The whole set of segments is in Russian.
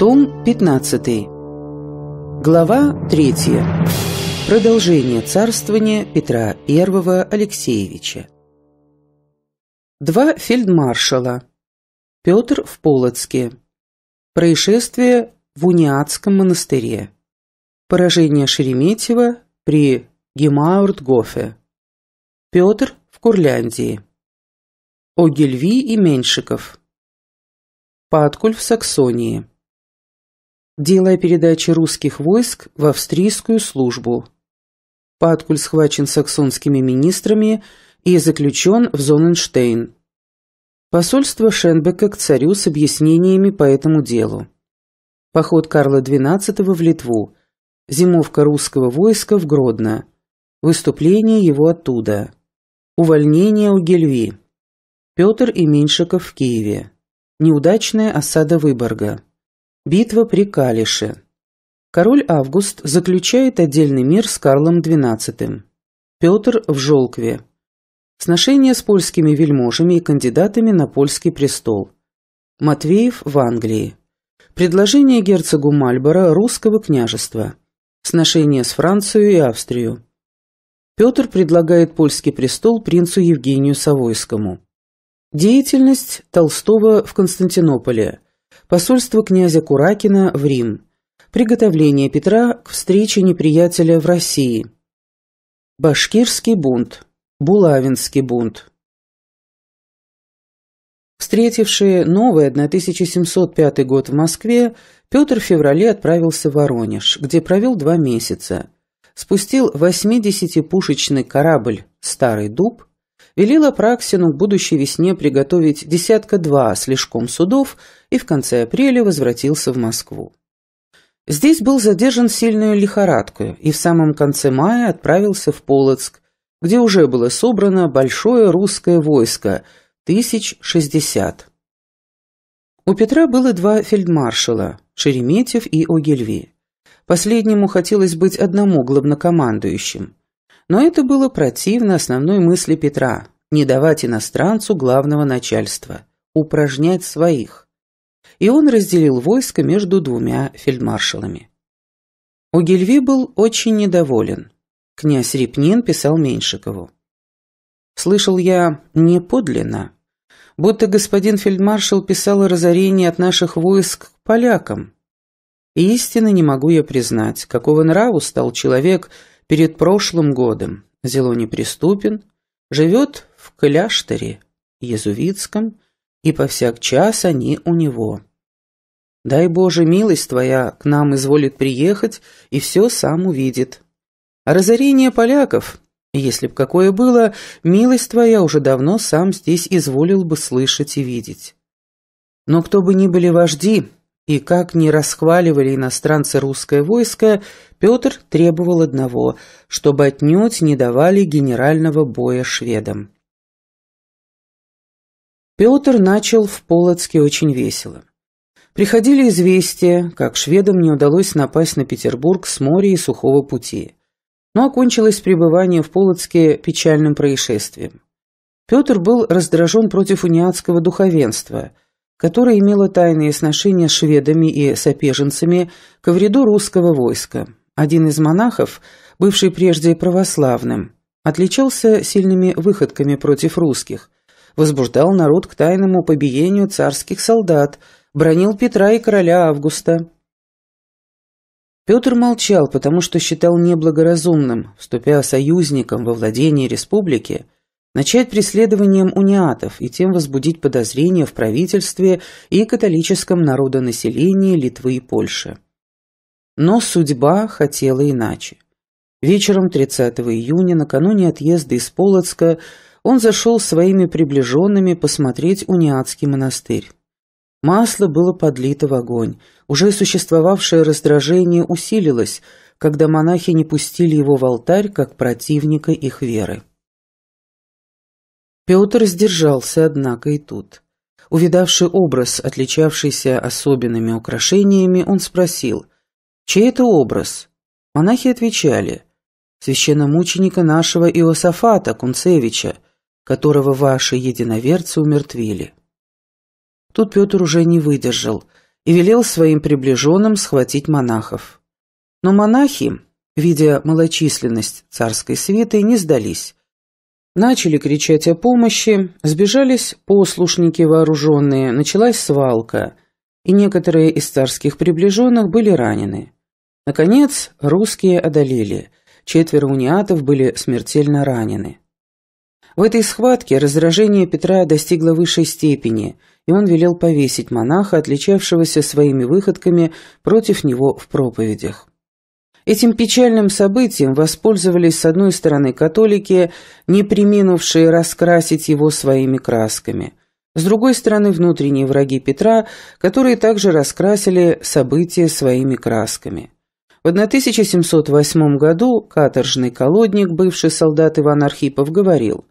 Том 15. Глава 3. Продолжение царствования Петра I Алексеевича. Два фельдмаршала. Петр в Полоцке. Происшествие в Униатском монастыре. Поражение Шереметьева при Гемауртгофе. Петр в Курляндии. Огильви и Меньшиков. Паткуль в Саксонии дело о передаче русских войск в австрийскую службу. Паткуль схвачен саксонскими министрами и заключен в Зоненштейн. Посольство Шенбека к царю с объяснениями по этому делу. Поход Карла XII в Литву. Зимовка русского войска в Гродно. Выступление его оттуда. Увольнение у Гельви. Петр и Меньшиков в Киеве. Неудачная осада Выборга. Битва при Калише. Король Август заключает отдельный мир с Карлом XII. Петр в Жолкве. Сношение с польскими вельможами и кандидатами на польский престол. Матвеев в Англии. Предложение герцогу Мальборо русского княжества. Сношение с Францией и Австрию. Петр предлагает польский престол принцу Евгению Савойскому. Деятельность Толстого в Константинополе – Посольство князя Куракина в Рим. Приготовление Петра к встрече неприятеля в России. Башкирский бунт. Булавинский бунт. Встретивший новый 1705 год в Москве, Петр в феврале отправился в Воронеж, где провел два месяца. Спустил 80-пушечный корабль «Старый дуб» велела Праксину к будущей весне приготовить десятка-два слишком судов и в конце апреля возвратился в Москву. Здесь был задержан сильную лихорадку и в самом конце мая отправился в Полоцк, где уже было собрано большое русское войско – тысяч шестьдесят. У Петра было два фельдмаршала – Шереметьев и Огильви. Последнему хотелось быть одному главнокомандующим – но это было противно основной мысли Петра – не давать иностранцу главного начальства, упражнять своих. И он разделил войско между двумя фельдмаршалами. Угельви был очень недоволен. Князь Репнин писал Меньшикову. «Слышал я неподлинно, будто господин фельдмаршал писал о разорении от наших войск к полякам. И истинно не могу я признать, какого нраву стал человек – перед прошлым годом. Зелоний приступен, живет в кляштере Езувицком, и по всяк час они у него. Дай Боже, милость твоя к нам изволит приехать и все сам увидит. разорение поляков, если б какое было, милость твоя уже давно сам здесь изволил бы слышать и видеть. Но кто бы ни были вожди, и как ни расхваливали иностранцы русское войско, Петр требовал одного, чтобы отнюдь не давали генерального боя шведам. Петр начал в Полоцке очень весело. Приходили известия, как шведам не удалось напасть на Петербург с моря и сухого пути. Но окончилось пребывание в Полоцке печальным происшествием. Петр был раздражен против униатского духовенства – которая имела тайные сношения с шведами и сопеженцами к вреду русского войска. Один из монахов, бывший прежде православным, отличался сильными выходками против русских, возбуждал народ к тайному побиению царских солдат, бронил Петра и короля Августа. Петр молчал, потому что считал неблагоразумным, вступя союзником во владении республики, начать преследованием униатов и тем возбудить подозрения в правительстве и католическом народонаселении Литвы и Польши. Но судьба хотела иначе. Вечером 30 июня, накануне отъезда из Полоцка, он зашел с своими приближенными посмотреть униатский монастырь. Масло было подлито в огонь. Уже существовавшее раздражение усилилось, когда монахи не пустили его в алтарь как противника их веры. Петр сдержался, однако, и тут. Увидавший образ, отличавшийся особенными украшениями, он спросил, «Чей это образ?» Монахи отвечали, «Священномученика нашего Иосафата Кунцевича, которого ваши единоверцы умертвили». Тут Петр уже не выдержал и велел своим приближенным схватить монахов. Но монахи, видя малочисленность царской свиты, не сдались Начали кричать о помощи, сбежались послушники вооруженные, началась свалка, и некоторые из царских приближенных были ранены. Наконец, русские одолели, четверо униатов были смертельно ранены. В этой схватке раздражение Петра достигло высшей степени, и он велел повесить монаха, отличавшегося своими выходками против него в проповедях. Этим печальным событием воспользовались, с одной стороны, католики, не приминувшие раскрасить его своими красками, с другой стороны, внутренние враги Петра, которые также раскрасили события своими красками. В 1708 году каторжный колодник, бывший солдат Иван Архипов, говорил,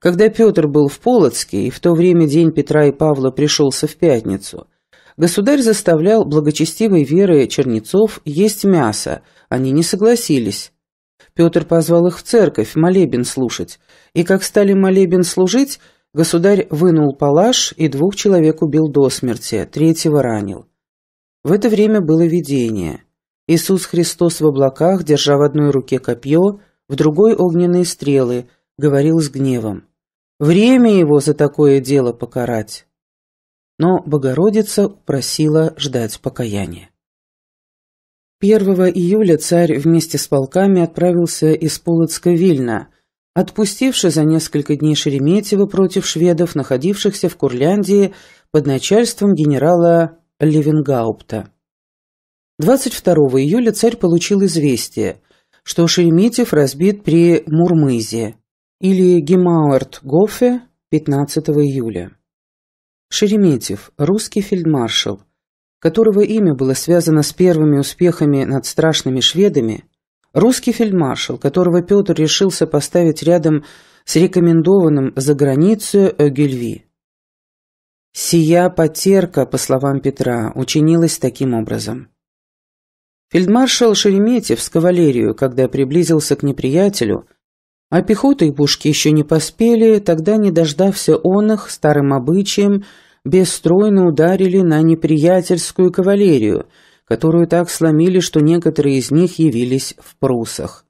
«Когда Петр был в Полоцке, и в то время день Петра и Павла пришелся в пятницу – Государь заставлял благочестивой веры чернецов есть мясо. Они не согласились. Петр позвал их в церковь молебен слушать. И как стали молебен служить, государь вынул палаш и двух человек убил до смерти, третьего ранил. В это время было видение. Иисус Христос в облаках, держа в одной руке копье, в другой огненные стрелы, говорил с гневом. «Время его за такое дело покарать» но Богородица просила ждать покаяния. 1 июля царь вместе с полками отправился из Полоцка в Вильно, отпустивши за несколько дней Шереметьева против шведов, находившихся в Курляндии под начальством генерала Левенгаупта. 22 июля царь получил известие, что Шереметьев разбит при Мурмызе или Гемауэрт-Гофе 15 июля. Шереметьев, русский фельдмаршал, которого имя было связано с первыми успехами над страшными шведами, русский фельдмаршал, которого Петр решился поставить рядом с рекомендованным за границу Гельви. Сия потерка, по словам Петра, учинилась таким образом. Фельдмаршал Шереметьев с кавалерию, когда приблизился к неприятелю, а пехота и пушки еще не поспели, тогда, не дождався оных, старым обычаем, бесстройно ударили на неприятельскую кавалерию, которую так сломили, что некоторые из них явились в прусах.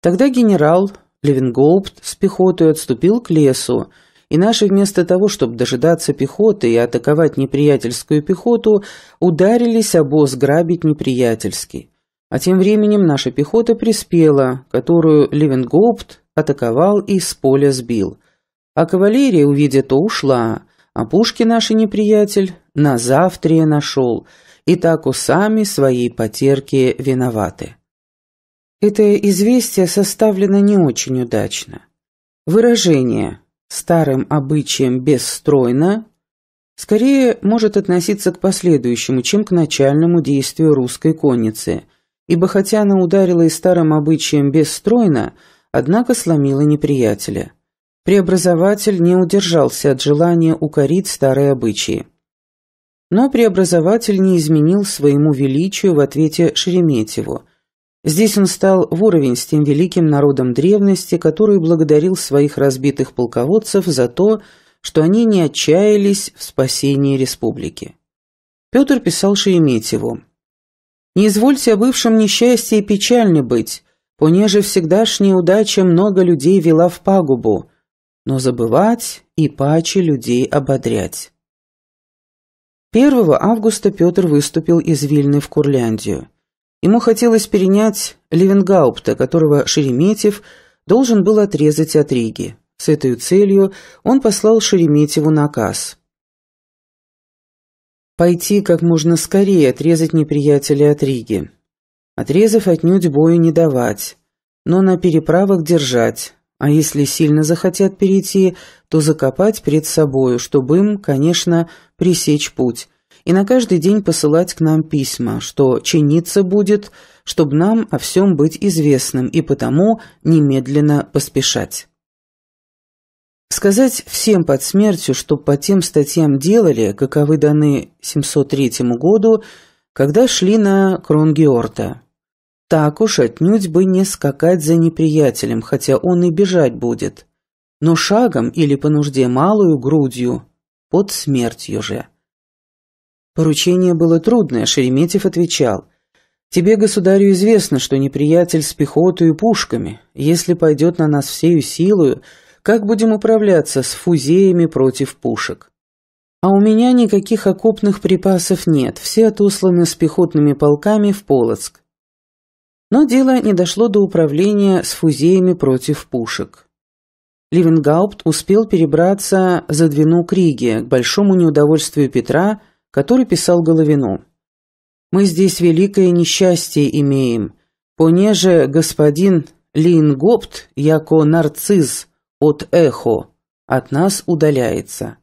Тогда генерал Левенгоупт с пехотой отступил к лесу, и наши вместо того, чтобы дожидаться пехоты и атаковать неприятельскую пехоту, ударились обоз грабить неприятельский. А тем временем наша пехота приспела, которую Левенгопт атаковал и с поля сбил. А кавалерия, увидя то, ушла, а пушки наш неприятель на завтра нашел, и так у сами свои потерки виноваты. Это известие составлено не очень удачно. Выражение «старым обычаем бесстройно» скорее может относиться к последующему, чем к начальному действию русской конницы – ибо хотя она ударила и старым обычаем бесстройно, однако сломила неприятеля. Преобразователь не удержался от желания укорить старые обычаи. Но преобразователь не изменил своему величию в ответе Шереметьеву. Здесь он стал в уровень с тем великим народом древности, который благодарил своих разбитых полководцев за то, что они не отчаялись в спасении республики. Петр писал Шереметьеву не извольте о бывшем несчастье и печальне быть, понеже всегдашняя удача много людей вела в пагубу, но забывать и паче людей ободрять. 1 августа Петр выступил из Вильны в Курляндию. Ему хотелось перенять Левенгаупта, которого Шереметьев должен был отрезать от Риги. С этой целью он послал Шереметьеву наказ – пойти как можно скорее отрезать неприятеля от Риги. Отрезав отнюдь боя не давать, но на переправах держать, а если сильно захотят перейти, то закопать пред собою, чтобы им, конечно, пресечь путь, и на каждый день посылать к нам письма, что чиниться будет, чтобы нам о всем быть известным и потому немедленно поспешать. Сказать всем под смертью, что по тем статьям делали, каковы даны 703 году, когда шли на Кронгеорта. Так уж отнюдь бы не скакать за неприятелем, хотя он и бежать будет. Но шагом или по нужде малую грудью, под смертью же. Поручение было трудное, Шереметьев отвечал. «Тебе, государю, известно, что неприятель с пехотой и пушками. Если пойдет на нас всею силою, как будем управляться с фузеями против пушек. А у меня никаких окопных припасов нет, все отосланы с пехотными полками в Полоцк. Но дело не дошло до управления с фузеями против пушек. Ливенгаупт успел перебраться за Двину к Риге, к большому неудовольствию Петра, который писал Головину. «Мы здесь великое несчастье имеем, понеже господин Лейнгопт, яко нарцисс, от эхо, от нас удаляется.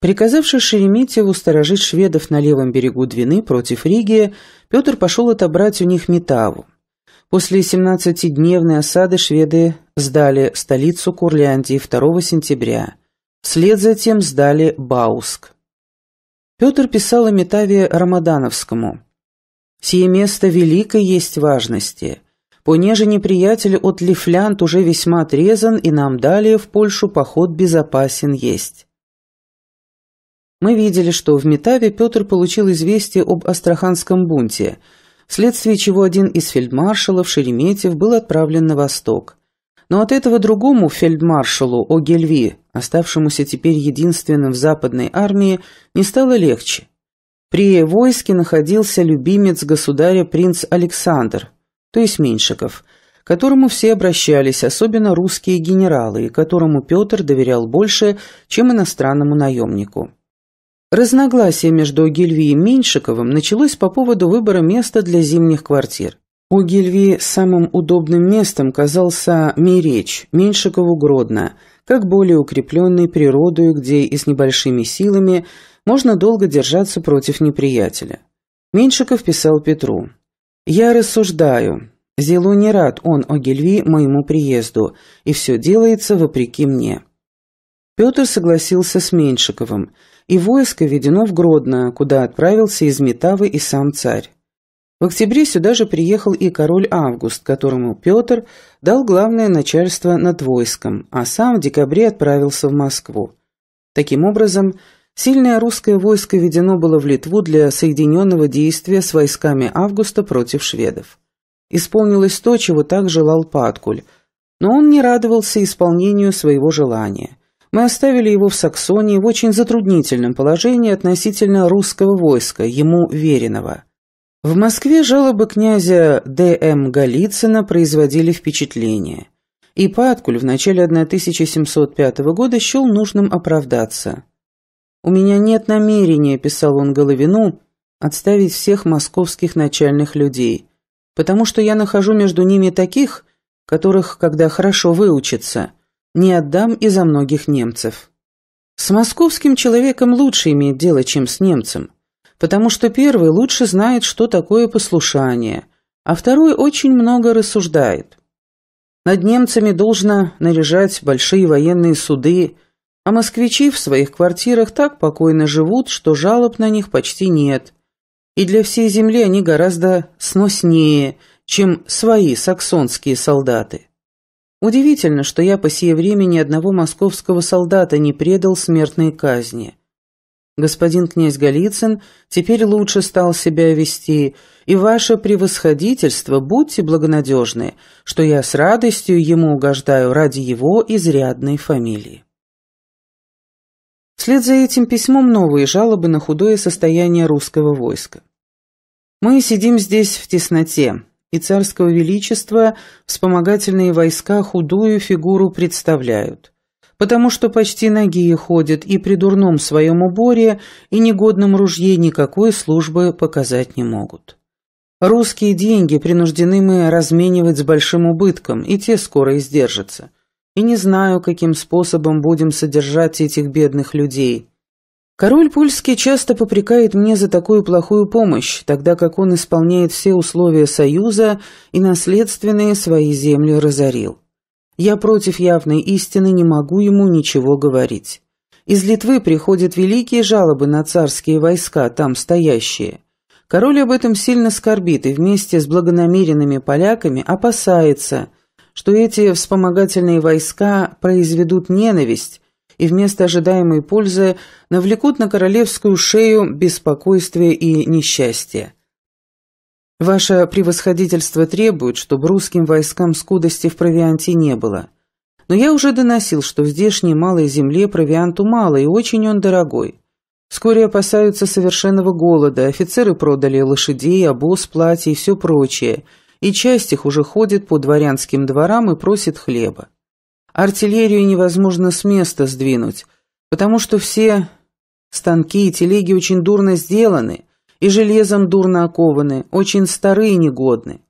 Приказавший Шереметьеву сторожить шведов на левом берегу Двины против Риги, Петр пошел отобрать у них Метаву. После 17-дневной осады шведы сдали столицу Курляндии 2 сентября. Вслед тем сдали Бауск. Петр писал о Метаве Рамадановскому. «Сие место великой есть важности. Понеже неприятель от Лифлянд уже весьма отрезан, и нам далее в Польшу поход безопасен есть. Мы видели, что в Метаве Петр получил известие об Астраханском бунте, вследствие чего один из фельдмаршалов Шереметьев был отправлен на восток. Но от этого другому фельдмаршалу Огельви, оставшемуся теперь единственным в западной армии, не стало легче. При войске находился любимец государя принц Александр, то есть Меньшиков, к которому все обращались, особенно русские генералы, и которому Петр доверял больше, чем иностранному наемнику. Разногласие между Огильви и Меньшиковым началось по поводу выбора места для зимних квартир. У Огильви самым удобным местом казался Миречь, Меньшикову Гродно, как более укрепленный природой, где и с небольшими силами можно долго держаться против неприятеля. Меньшиков писал Петру я рассуждаю. Зелу не рад он о Гельви моему приезду, и все делается вопреки мне. Петр согласился с Меньшиковым, и войско введено в Гродно, куда отправился из Метавы и сам царь. В октябре сюда же приехал и король Август, которому Петр дал главное начальство над войском, а сам в декабре отправился в Москву. Таким образом, Сильное русское войско введено было в Литву для соединенного действия с войсками Августа против шведов. Исполнилось то, чего так желал Паткуль, но он не радовался исполнению своего желания. Мы оставили его в Саксонии в очень затруднительном положении относительно русского войска, ему веренного. В Москве жалобы князя Д.М. Голицына производили впечатление. И Паткуль в начале 1705 года счел нужным оправдаться – «У меня нет намерения», – писал он Головину, – «отставить всех московских начальных людей, потому что я нахожу между ними таких, которых, когда хорошо выучатся, не отдам и за многих немцев». С московским человеком лучше иметь дело, чем с немцем, потому что первый лучше знает, что такое послушание, а второй очень много рассуждает. Над немцами должно наряжать большие военные суды, а москвичи в своих квартирах так покойно живут, что жалоб на них почти нет. И для всей земли они гораздо сноснее, чем свои саксонские солдаты. Удивительно, что я по сие время ни одного московского солдата не предал смертной казни. Господин князь Голицын теперь лучше стал себя вести, и ваше превосходительство, будьте благонадежны, что я с радостью ему угождаю ради его изрядной фамилии. Вслед за этим письмом новые жалобы на худое состояние русского войска. Мы сидим здесь в тесноте, и царского величества вспомогательные войска худую фигуру представляют, потому что почти ноги ходят и при дурном своем уборе и негодном ружье никакой службы показать не могут. Русские деньги принуждены мы разменивать с большим убытком, и те скоро издержатся и не знаю, каким способом будем содержать этих бедных людей. Король польский часто попрекает мне за такую плохую помощь, тогда как он исполняет все условия союза и наследственные свои земли разорил. Я против явной истины не могу ему ничего говорить. Из Литвы приходят великие жалобы на царские войска, там стоящие. Король об этом сильно скорбит и вместе с благонамеренными поляками опасается, что эти вспомогательные войска произведут ненависть и вместо ожидаемой пользы навлекут на королевскую шею беспокойствие и несчастье. Ваше превосходительство требует, чтобы русским войскам скудости в провианте не было. Но я уже доносил, что в здешней малой земле провианту мало и очень он дорогой. Вскоре опасаются совершенного голода, офицеры продали лошадей, обоз, платье и все прочее – и часть их уже ходит по дворянским дворам и просит хлеба. Артиллерию невозможно с места сдвинуть, потому что все станки и телеги очень дурно сделаны и железом дурно окованы, очень старые и негодны.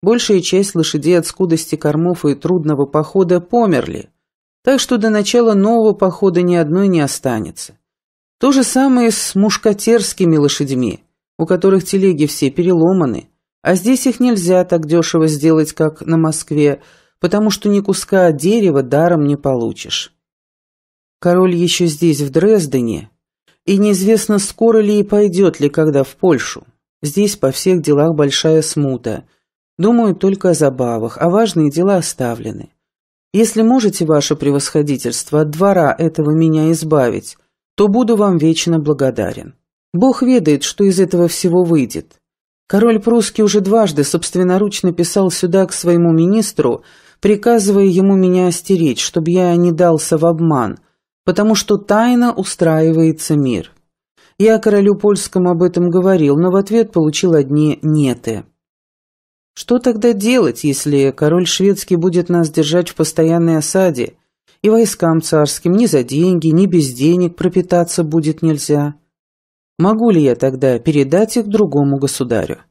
Большая часть лошадей от скудости кормов и трудного похода померли, так что до начала нового похода ни одной не останется. То же самое с мушкатерскими лошадьми, у которых телеги все переломаны, а здесь их нельзя так дешево сделать, как на Москве, потому что ни куска дерева даром не получишь. Король еще здесь, в Дрездене, и неизвестно, скоро ли и пойдет ли когда в Польшу. Здесь по всех делах большая смута. Думаю только о забавах, а важные дела оставлены. Если можете, ваше превосходительство, от двора этого меня избавить, то буду вам вечно благодарен. Бог ведает, что из этого всего выйдет. Король прусский уже дважды собственноручно писал сюда к своему министру, приказывая ему меня остеречь, чтобы я не дался в обман, потому что тайно устраивается мир. Я королю польскому об этом говорил, но в ответ получил одни «неты». Что тогда делать, если король шведский будет нас держать в постоянной осаде, и войскам царским ни за деньги, ни без денег пропитаться будет нельзя?» Могу ли я тогда передать их другому государю?